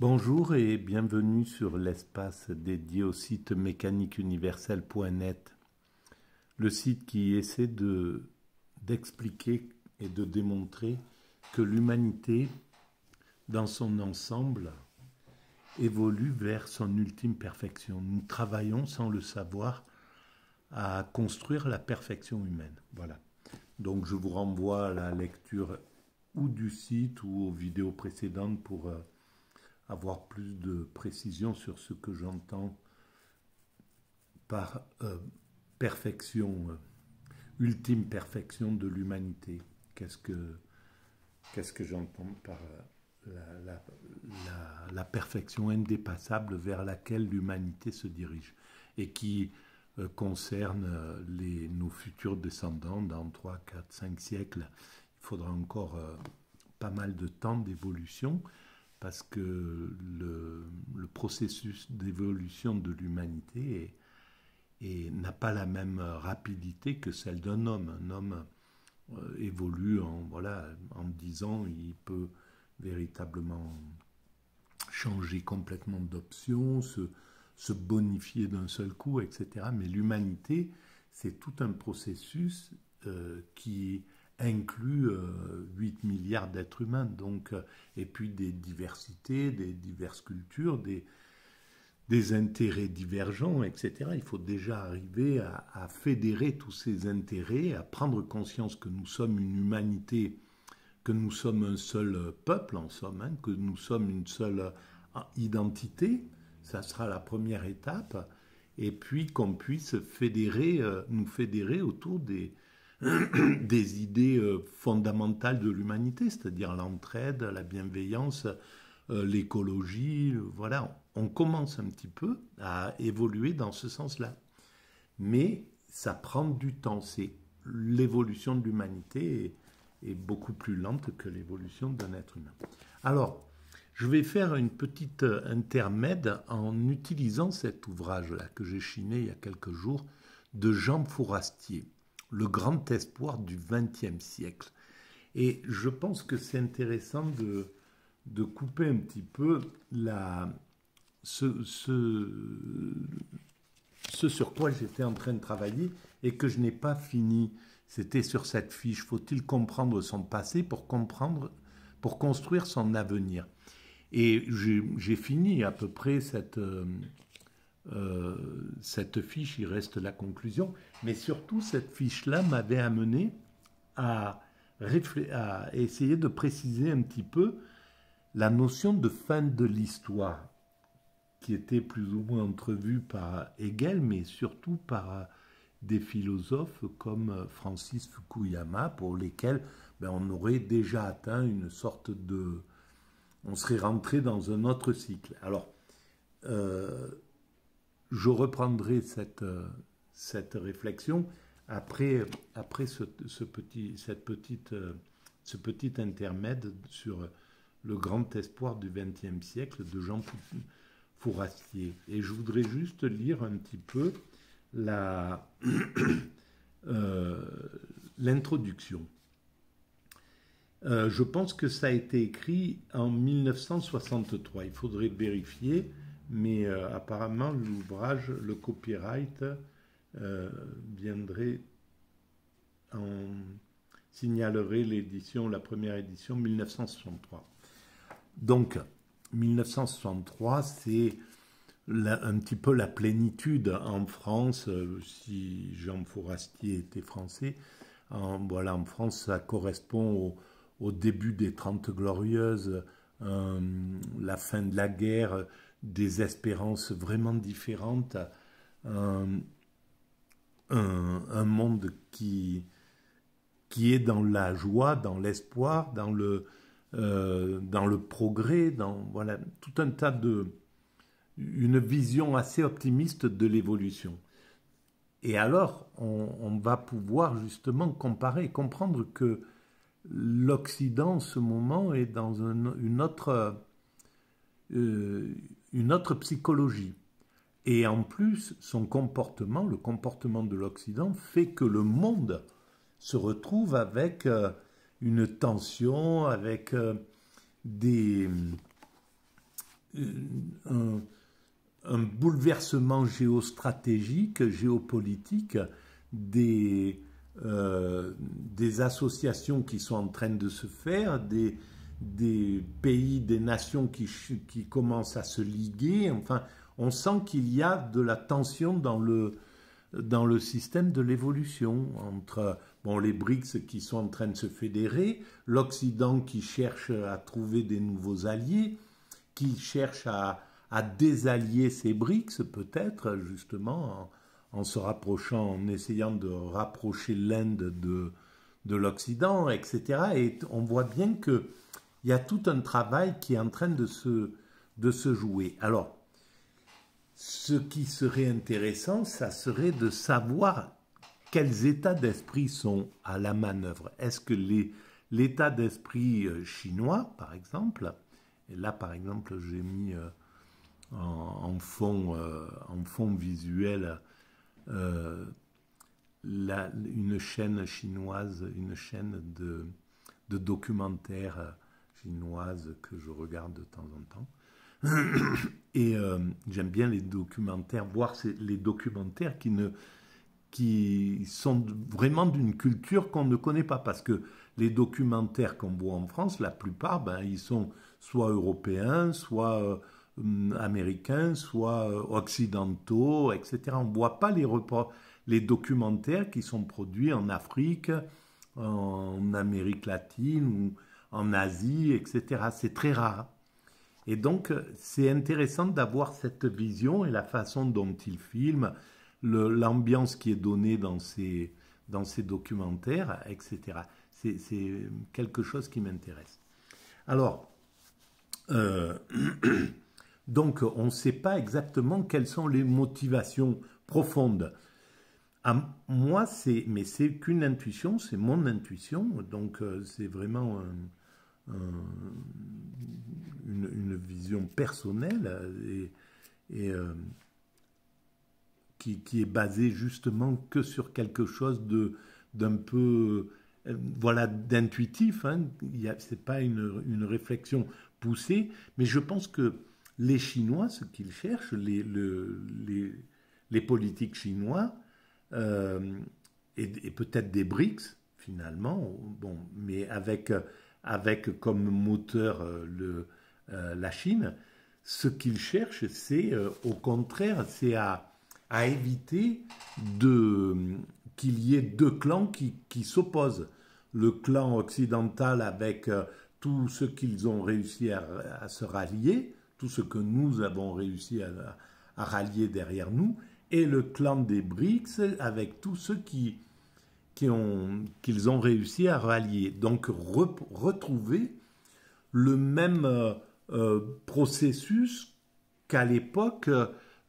Bonjour et bienvenue sur l'espace dédié au site mécaniqueuniversel.net, le site qui essaie de d'expliquer et de démontrer que l'humanité, dans son ensemble, évolue vers son ultime perfection. Nous travaillons sans le savoir à construire la perfection humaine. Voilà. Donc je vous renvoie à la lecture ou du site ou aux vidéos précédentes pour euh, avoir plus de précision sur ce que j'entends par euh, perfection, euh, ultime perfection de l'humanité. Qu'est-ce que, qu'est-ce que j'entends par euh, la, perfection indépassable vers laquelle l'humanité se dirige et qui concerne les, nos futurs descendants dans 3, 4, 5 siècles. Il faudra encore pas mal de temps d'évolution parce que le, processus d'évolution de l'humanité n'a pas la même rapidité que celle d'un homme. Un homme euh, évolue en, voilà, en 10 ans, il peut véritablement changer complètement d'option, se, bonifier d'un seul coup, etc. Mais l'humanité, c'est tout un processus euh, qui inclut 8 euh, milliards d'êtres humains, donc, euh, et puis des diversités, des diverses cultures, des, des intérêts divergents, etc. Il faut déjà arriver à, fédérer tous ces intérêts, à prendre conscience que nous sommes une humanité, que nous sommes un seul peuple en somme, hein, que nous sommes une seule euh, identité. Ça sera la première étape. Et puis qu'on puisse fédérer, nous fédérer autour des, des idées euh, fondamentales de l'humanité, c'est-à-dire l'entraide, la bienveillance, euh, l'écologie. Euh, voilà, on commence un petit peu à évoluer dans ce sens-là. Mais ça prend du temps. C'est l'évolution de l'humanité est, beaucoup plus lente que l'évolution d'un être humain. Alors, je vais faire une petite intermède en utilisant cet ouvrage-là que j'ai chiné il y a quelques jours de Jean Fourastier le grand espoir du XXe siècle. Et je pense que c'est intéressant de, de couper un petit peu la, ce, ce, sur quoi j'étais en train de travailler et que je n'ai pas fini. C'était sur cette fiche. Faut-il comprendre son passé pour comprendre, pour construire son avenir Et j'ai fini à peu près cette, euh, euh, cette fiche, il reste la conclusion, mais surtout cette fiche-là m'avait amené à, essayer de préciser un petit peu la notion de fin de l'histoire, qui était plus ou moins entrevue par Hegel, mais surtout par des philosophes comme Francis Fukuyama, pour lesquels ben, on aurait déjà atteint une sorte de... On serait rentré dans un autre cycle. Alors, euh, je reprendrai euh, cette, réflexion après, après ce, petit, cette petite, euh, ce petit intermède sur le grand espoir du XXe siècle de Jean Fourastier. Et je voudrais juste lire un petit peu euh, l'introduction. je pense que ça a été écrit en 1963. Il faudrait vérifier mais euh, apparemment l'ouvrage, le copyright, euh, viendrait en signalerait l'édition, la première édition 1963. Donc 1963, c'est un petit peu la plénitude en France, euh, si Jean Forastier était français, en, voilà, en France, ça correspond au, début des Trente Glorieuses, la fin de la guerre, des espérances vraiment différentes, un, un, monde qui, qui est dans la joie, dans l'espoir, dans le, euh, dans le progrès, dans voilà tout un tas de une vision assez optimiste de l'évolution. Et alors, on, va pouvoir justement comparer, comprendre que l'Occident, en ce moment, est dans une autre euh, une autre psychologie. Et en plus, son comportement, le comportement de l'Occident, fait que le monde se retrouve avec euh, une tension, avec euh, des, euh, un, bouleversement géostratégique, géopolitique des, des associations qui sont en train de se faire, des, des pays, des nations qui, qui commencent à se liguer. Enfin, on sent qu'il y a de la tension dans le, dans le système de l'évolution entre bon, les BRICS qui sont en train de se fédérer, l'Occident qui cherche à trouver des nouveaux alliés, qui cherche à, à désallier ces BRICS peut-être justement en, en, se rapprochant, en essayant de rapprocher l'Inde de, de l'Occident, etc. Et on voit bien que il y a tout un travail qui est en train de se, de se jouer. Alors, ce qui serait intéressant, ça serait de savoir quels états d'esprit sont à la manœuvre. Est-ce que l'état d'esprit euh, chinois, par exemple, et là par exemple j'ai mis euh, euh, en, fond, visuel une chaîne chinoise, une chaîne de, de documentaires chinoise que je regarde de temps en temps. Et euh, j'aime bien les documentaires, voir les documentaires qui, ne, qui sont vraiment d'une culture qu'on ne connaît pas. Parce que les documentaires qu'on voit en France, la plupart, ben, ils sont soit européens, soit euh, américains, soit euh, occidentaux, etc. On ne voit pas les, les documentaires qui sont produits en Afrique, en Amérique latine ou en Asie, etc. C'est très rare. Et donc, c'est intéressant d'avoir cette vision et la façon dont il filme, l'ambiance qui est donnée dans ces, dans ces documentaires, etc. C'est quelque chose qui m'intéresse. Alors, euh, donc, on ne sait pas exactement quelles sont les motivations profondes. moi, c'est, mais c'est qu'une intuition, c'est mon intuition, donc euh, c'est vraiment. Euh, une, une, vision personnelle et, et euh, qui, qui, est basée justement que sur quelque chose de d'un peu euh, voilà d'intuitif. Hein. C'est pas une, une, réflexion poussée, mais je pense que les Chinois, ce qu'ils cherchent, les, le, les, les, politiques chinois et, et peut-être des BRICS finalement, bon, mais avec avec comme moteur euh, le, euh, la Chine, ce qu'ils cherchent, c'est euh, au contraire, c'est à, éviter qu'il y ait deux clans qui, qui s'opposent. Le clan occidental avec tout ce qu'ils ont réussi à, se rallier, tout ce que nous avons réussi à, à rallier derrière nous, et le clan des BRICS avec tous ceux qui qu'ils ont, qu'ils ont, réussi à rallier. Donc retrouver le même euh, euh, processus qu'à l'époque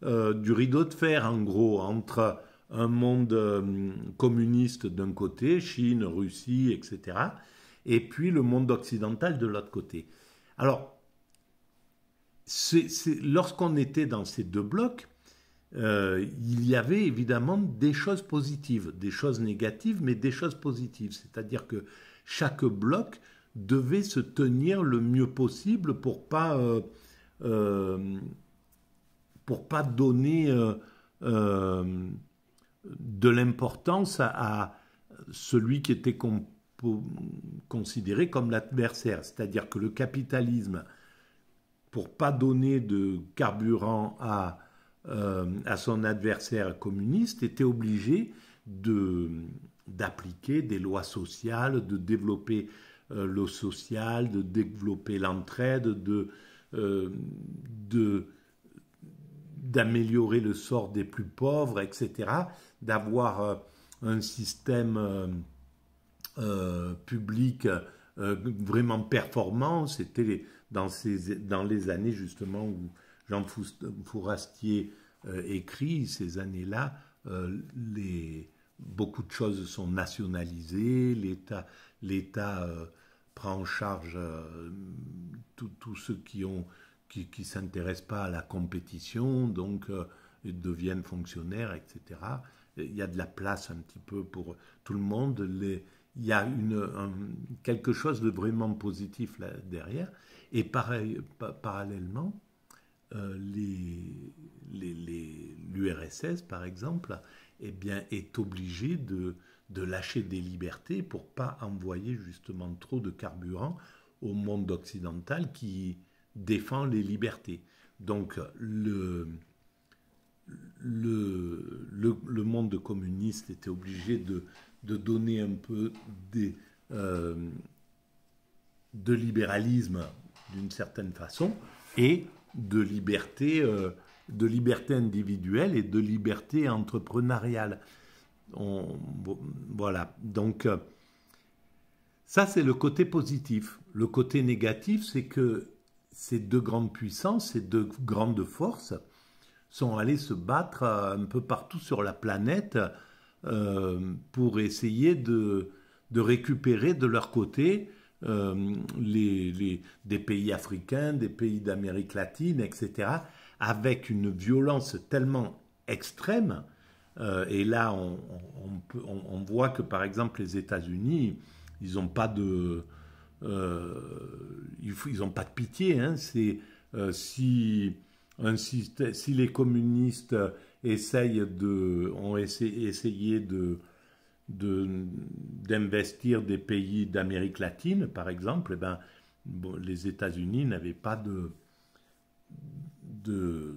euh, du rideau de fer, en gros, entre un monde communiste d'un côté, Chine, Russie, etc., et puis le monde occidental de l'autre côté. Alors, c'est lorsqu'on était dans ces deux blocs, euh, il y avait évidemment des choses positives, des choses négatives, mais des choses positives. C'est-à-dire que chaque bloc devait se tenir le mieux possible pour pas euh, euh, pour pas donner de l'importance à, à, celui qui était considéré comme l'adversaire, c'est-à-dire que le capitalisme, pour pas donner de carburant à euh, à son adversaire communiste était obligé d'appliquer des lois sociales, de développer euh, le social, de développer l'entraide, de, euh, d'améliorer le sort des plus pauvres, etc., d'avoir euh, un système public vraiment performant. C'était dans, dans les années justement où Jean Fourastier euh, écrit ces années-là, euh, les, beaucoup de choses sont nationalisées, l'État, l'État euh, prend en charge tous ceux qui ont qui, s'intéressent pas à la compétition, donc ils deviennent fonctionnaires, etc. Il y a de la place un petit peu pour tout le monde. il y a une, quelque chose de vraiment positif derrière. Et pareil, parallèlement, l'URSS, euh, les, les, par exemple, eh bien, est obligé de, lâcher des libertés pour pas envoyer justement trop de carburant au monde occidental qui défend les libertés. Donc le, le, le, monde communiste était obligé de, donner un peu des, euh, de libéralisme d'une certaine façon et de liberté, euh, de liberté individuelle et de liberté entrepreneuriale. voilà, donc euh, ça c'est le côté positif. Le côté négatif, c'est que ces deux grandes puissances, ces deux grandes forces, sont allées se battre euh, un peu partout sur la planète pour essayer de, de récupérer de leur côté euh, les, des pays africains, des pays d'Amérique latine, etc., avec une violence tellement extrême. Euh, et là, on, on, voit que, par exemple, les États-Unis, ils n'ont pas de... Euh, ils n'ont pas de pitié. Hein, c'est si, si, les communistes essayent de, ont essayé de d'investir des pays d'Amérique latine, par exemple, eh ben, bon, les États-Unis n'avaient pas de... de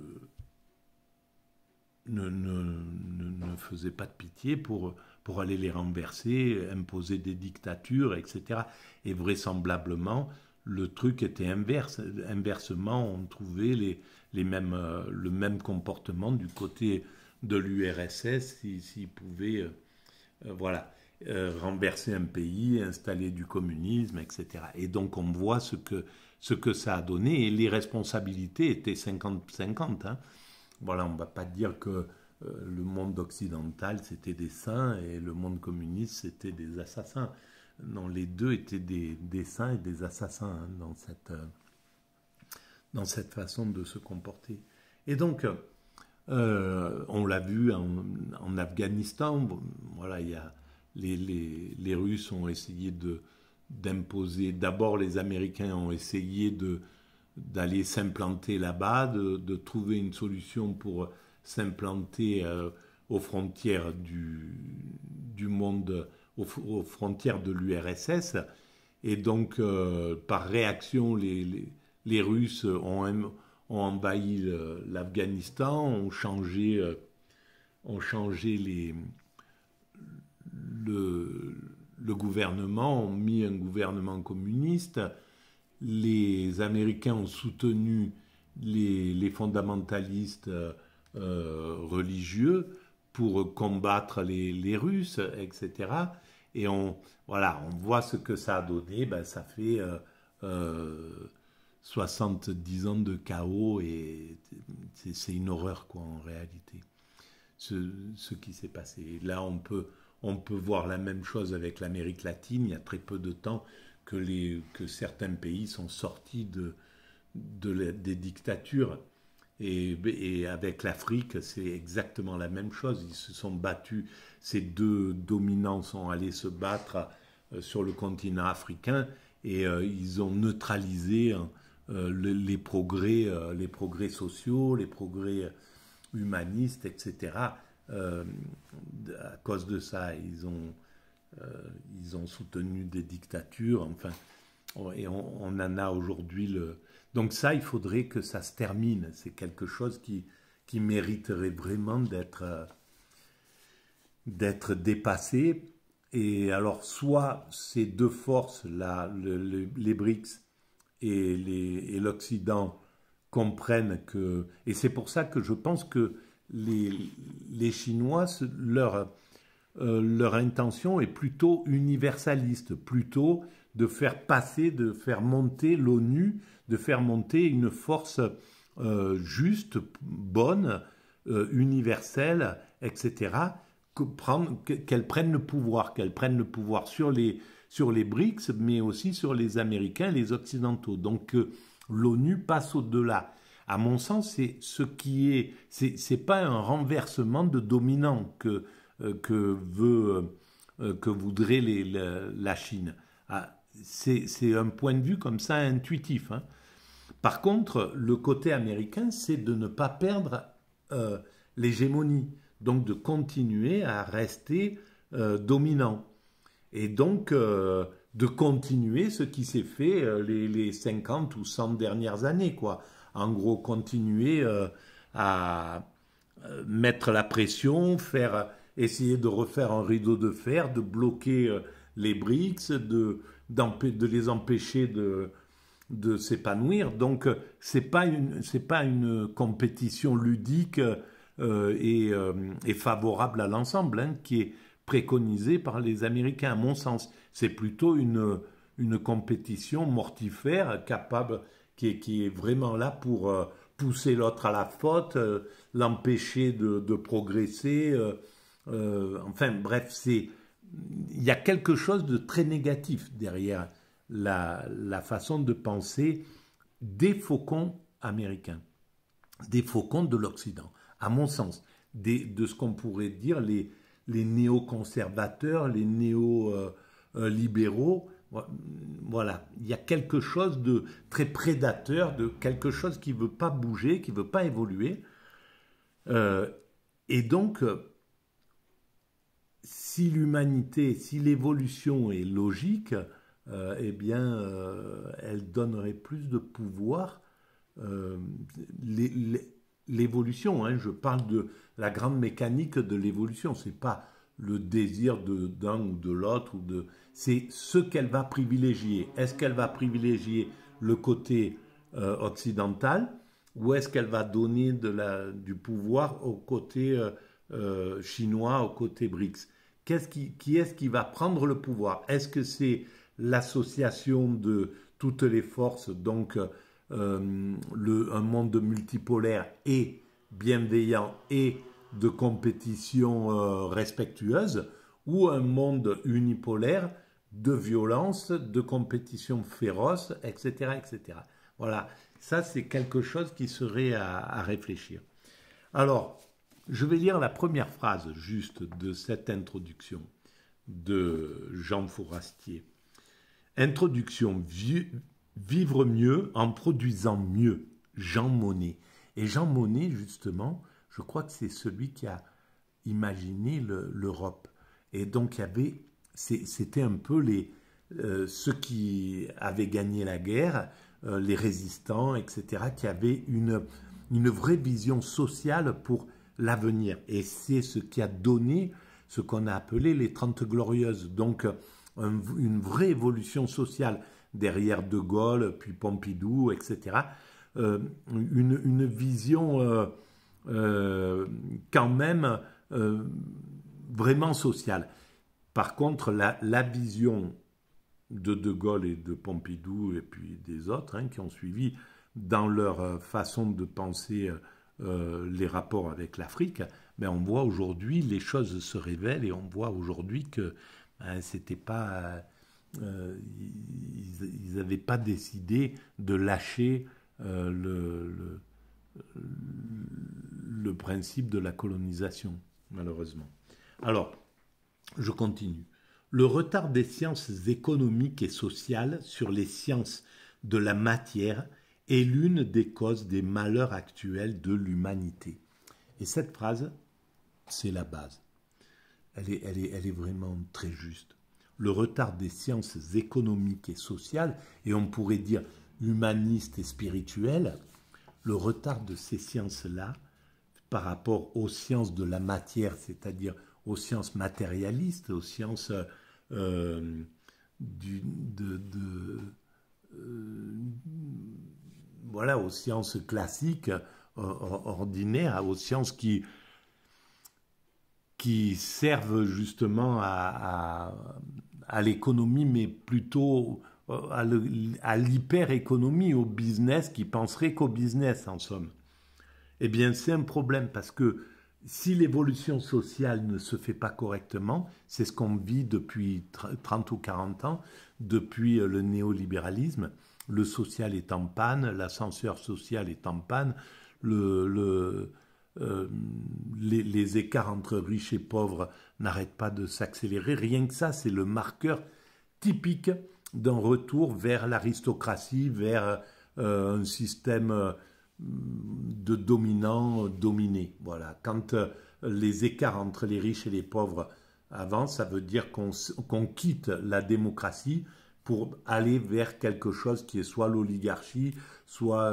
ne, ne, ne, faisaient pas de pitié pour, pour aller les renverser, imposer des dictatures, etc. Et vraisemblablement, le truc était inverse. Inversement, on trouvait les, les mêmes, euh, le même comportement du côté de l'URSS s'ils pouvaient euh, euh, voilà, euh, renverser un pays, installer du communisme, etc. Et donc on voit ce que, ce que ça a donné, et les responsabilités étaient 50-50. Hein. Voilà, on ne va pas dire que euh, le monde occidental, c'était des saints, et le monde communiste, c'était des assassins. Non, les deux étaient des, des saints et des assassins hein, dans, cette, dans cette façon de se comporter. Et donc, euh, on l'a vu en, Afghanistan, voilà, il y a, les, Russes ont essayé de, d'imposer, d'abord les Américains ont essayé de, d'aller s'implanter là-bas, de, trouver une solution pour s'implanter euh, aux frontières du, du monde, aux, frontières de l'URSS. Et donc, euh, par réaction, les, les Russes ont, ont envahi l'Afghanistan, ont changé, euh, ont changé les, le, le, gouvernement, ont mis un gouvernement communiste. Les Américains ont soutenu les, fondamentalistes euh, religieux pour combattre les, Russes, etc. Et on, voilà, on voit ce que ça a donné. Ben, ça fait euh, 70 ans de chaos et c'est une horreur quoi en réalité ce, qui s'est passé. là on peut, on peut voir la même chose avec l'Amérique latine, il y a très peu de temps que, les, que certains pays sont sortis de, de des dictatures et, avec l'Afrique c'est exactement la même chose, ils se sont battus, ces deux dominants sont allés se battre euh, sur le continent africain et euh, ils ont neutralisé... Hein, euh, les, progrès, euh, les progrès sociaux, les progrès humanistes, etc. Euh, à cause de ça, ils ont, ils ont soutenu des dictatures, enfin, et on, en a aujourd'hui le... Donc ça, il faudrait que ça se termine. C'est quelque chose qui, qui mériterait vraiment d'être d'être dépassé. Et alors, soit ces deux forces-là, les BRICS et l'Occident comprennent que... Et c'est pour ça que je pense que les, les Chinois, leur, euh, leur intention est plutôt universaliste, plutôt de faire passer, de faire monter l'ONU, de faire monter une force euh, juste, bonne, euh, universelle, etc., qu'elle prennent prenne le pouvoir, qu'elle prenne le pouvoir sur les, sur les BRICS, mais aussi sur les Américains et les Occidentaux. Donc euh, l'ONU passe au-delà. À mon sens, c'est ce qui est, c'est pas un renversement de dominant que, euh, que veut, euh, que voudrait la, Chine. Ah, c'est un point de vue comme ça intuitif. Hein. Par contre, le côté américain, c'est de ne pas perdre l'hégémonie, donc de continuer à rester dominant et donc euh, de continuer ce qui s'est fait euh, les, les, 50 ou 100 dernières années, quoi. En gros, continuer euh, à mettre la pression, faire, essayer de refaire un rideau de fer, de bloquer les BRICS, de, de les empêcher de, de s'épanouir. Donc, c'est pas une, c'est pas une compétition ludique et, favorable à l'ensemble, hein, qui est préconisé par les Américains, à mon sens. C'est plutôt une, une compétition mortifère capable, qui est, qui est vraiment là pour euh, pousser l'autre à la faute, euh, l'empêcher de, de, progresser. Euh, enfin, bref, c'est il y a quelque chose de très négatif derrière la, la façon de penser des faucons américains, des faucons de l'Occident, à mon sens, des, de ce qu'on pourrait dire les, les néoconservateurs, les néo-libéraux. Voilà, il y a quelque chose de très prédateur, de quelque chose qui ne veut pas bouger, qui ne veut pas évoluer. Euh, et donc, euh, si l'humanité, si l'évolution est logique, euh, eh bien, elle donnerait plus de pouvoir l'évolution. Hein. je parle de la grande mécanique de l'évolution. ce n'est pas le désir d'un ou de l'autre ou de. C'est ce qu'elle va privilégier. Est-ce qu'elle va privilégier le côté euh, occidental ou est-ce qu'elle va donner du pouvoir au côté euh, euh, chinois, au côté BRICS qui, qui est-ce qui va prendre le pouvoir Est-ce que c'est l'association de toutes les forces, donc euh, un monde multipolaire et bienveillant et de compétition euh, respectueuse, ou un monde unipolaire de violence, de compétition féroce, etc. etc. Voilà, ça c'est quelque chose qui serait à, à réfléchir. Alors, je vais lire la première phrase juste de cette introduction de Jean Fourastier. Introduction Vivre mieux en produisant mieux. Jean Monnet. Et Jean Monnet, justement, je crois que c'est celui qui a imaginé l'Europe. et donc, il c'était un peu les, euh, ceux qui avaient gagné la guerre, euh, les résistants, etc., qui avaient une, vraie vision sociale pour l'avenir. Et c'est ce qui a donné ce qu'on a appelé les Trente Glorieuses. Donc, une vraie évolution sociale derrière De Gaulle, puis Pompidou, etc. Euh, une, vision euh, euh, quand même vraiment sociale. Par contre, la, vision de De Gaulle et de Pompidou et puis des autres hein, qui ont suivi dans leur façon de penser les rapports avec l'Afrique, mais ben, on voit aujourd'hui les choses se révèlent et on voit aujourd'hui que ben, c'était pas euh, ils n'avaient pas décidé de lâcher euh, le, le, principe de la colonisation, malheureusement. Alors, je continue. Le retard des sciences économiques et sociales sur les sciences de la matière est l'une des causes des malheurs actuels de l'humanité. Et cette phrase, c'est la base. Elle elle elle est vraiment très juste le retard des sciences économiques et sociales, et on pourrait dire humanistes et spirituelles, le retard de ces sciences-là par rapport aux sciences de la matière, c'est-à-dire aux sciences matérialistes, aux sciences euh, de, euh, voilà, aux sciences classiques, euh, ordinaires, aux sciences qui, qui servent justement à, à l'économie, mais plutôt euh, à l'hyper-économie, au business, qui penserait qu'au business, en somme. Eh bien, c'est un problème parce que si l'évolution sociale ne se fait pas correctement, c'est ce qu'on vit depuis 30 ou 40 ans, depuis euh, le néolibéralisme, le social est en panne, l'ascenseur social est en panne, le, euh, les, écarts entre riches et pauvres n'arrête pas de s'accélérer. Rien que ça, c'est le marqueur typique d'un retour vers l'aristocratie, vers euh, un système euh, de dominant euh, dominé. Voilà. Quand les écarts entre les riches et les pauvres avancent, ça veut dire qu'on quitte la démocratie pour aller vers quelque chose qui est soit l'oligarchie, soit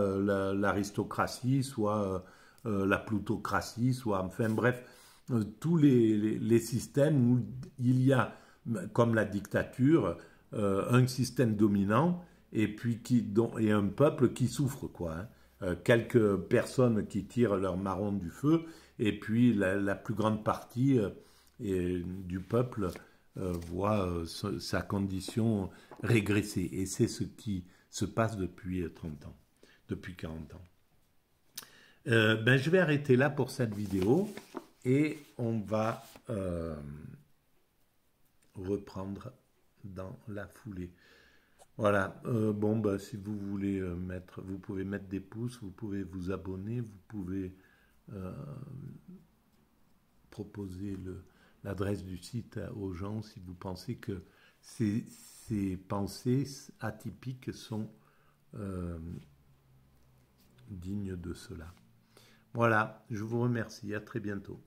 l'aristocratie, soit la plutocratie, soit enfin bref, euh, tous les, systèmes où il y a, comme la dictature, euh, un système dominant et puis qui, et un peuple qui souffre quoi. Hein. Euh, quelques personnes qui tirent leur marron du feu et puis la, plus grande partie du peuple voit sa condition régresser et c'est ce qui se passe depuis 30 ans, depuis 40 ans. ben, je vais arrêter là pour cette vidéo. Et on va euh, reprendre dans la foulée. Voilà, euh, bon, bah, si vous voulez euh, mettre, vous pouvez mettre des pouces, vous pouvez vous abonner, vous pouvez proposer l'adresse du site aux gens si vous pensez que ces, ces pensées atypiques sont dignes de cela. Voilà, je vous remercie, à très bientôt.